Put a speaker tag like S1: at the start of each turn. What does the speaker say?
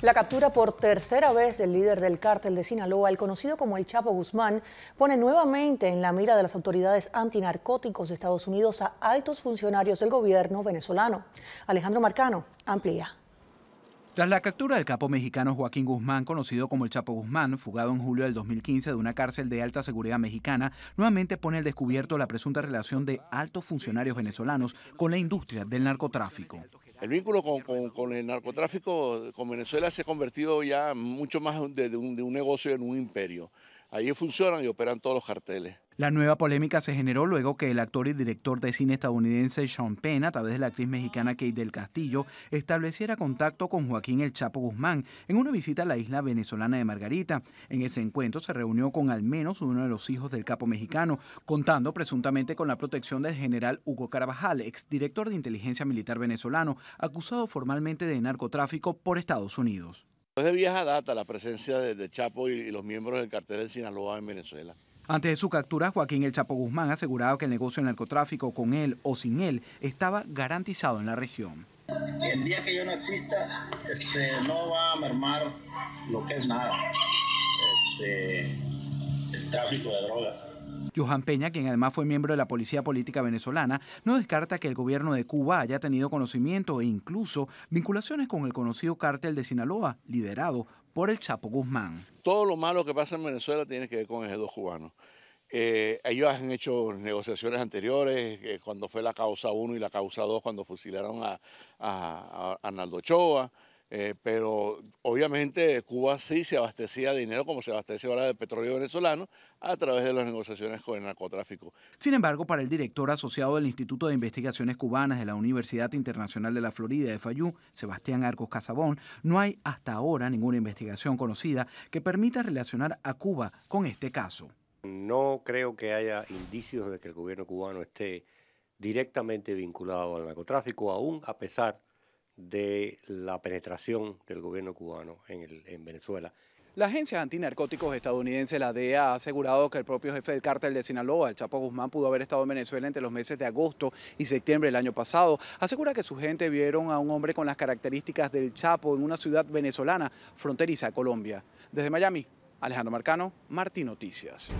S1: La captura por tercera vez del líder del cártel de Sinaloa, el conocido como el Chapo Guzmán, pone nuevamente en la mira de las autoridades antinarcóticos de Estados Unidos a altos funcionarios del gobierno venezolano. Alejandro Marcano amplía.
S2: Tras la captura del capo mexicano Joaquín Guzmán, conocido como el Chapo Guzmán, fugado en julio del 2015 de una cárcel de alta seguridad mexicana, nuevamente pone al descubierto la presunta relación de altos funcionarios venezolanos con la industria del narcotráfico.
S1: El vínculo con, el narcotráfico con Venezuela se ha convertido ya mucho más de, un, de un negocio en un imperio. Allí funcionan y operan todos los carteles.
S2: La nueva polémica se generó luego que el actor y director de cine estadounidense Sean Penn, a través de la actriz mexicana Kate del Castillo, estableciera contacto con Joaquín El Chapo Guzmán en una visita a la isla venezolana de Margarita. En ese encuentro se reunió con al menos uno de los hijos del capo mexicano, contando presuntamente con la protección del general Hugo Carvajal, exdirector de inteligencia militar venezolano, acusado formalmente de narcotráfico por Estados
S1: Unidos. Es de vieja data la presencia de, Chapo y los miembros del cartel de Sinaloa en Venezuela.
S2: Antes de su captura, Joaquín El Chapo Guzmán aseguraba que el negocio del narcotráfico, con él o sin él, estaba garantizado en la región.
S1: El día que yo no exista, este, no va a mermar lo que es nada, este, el tráfico de droga.
S2: Johan Peña, quien además fue miembro de la Policía Política venezolana, no descarta que el gobierno de Cuba haya tenido conocimiento e incluso vinculaciones con el conocido cártel de Sinaloa, liderado por el Chapo Guzmán.
S1: Todo lo malo que pasa en Venezuela tiene que ver con esos dos cubanos. Eh, ellos han hecho negociaciones anteriores, eh, cuando fue la causa 1 y la causa 2, cuando fusilaron a, a Arnaldo Ochoa. Eh, pero obviamente Cuba sí se abastecía de dinero como se abastece ahora de petróleo venezolano a través de las negociaciones con el narcotráfico.
S2: Sin embargo, para el director asociado del Instituto de Investigaciones Cubanas de la Universidad Internacional de la Florida de Fayú, Sebastián Arcos Casabón, no hay hasta ahora ninguna investigación conocida que permita relacionar a Cuba con este caso. No creo que haya indicios de que el gobierno cubano esté directamente vinculado al narcotráfico, aún a pesar de la penetración del gobierno cubano en, Venezuela. La agencia antinarcóticos estadounidense, la DEA, ha asegurado que el propio jefe del cártel de Sinaloa, el Chapo Guzmán, pudo haber estado en Venezuela entre los meses de agosto y septiembre del año pasado. Asegura que su gente vieron a un hombre con las características del Chapo en una ciudad venezolana fronteriza a Colombia. Desde Miami, Alejandro Marcano, Martín Noticias.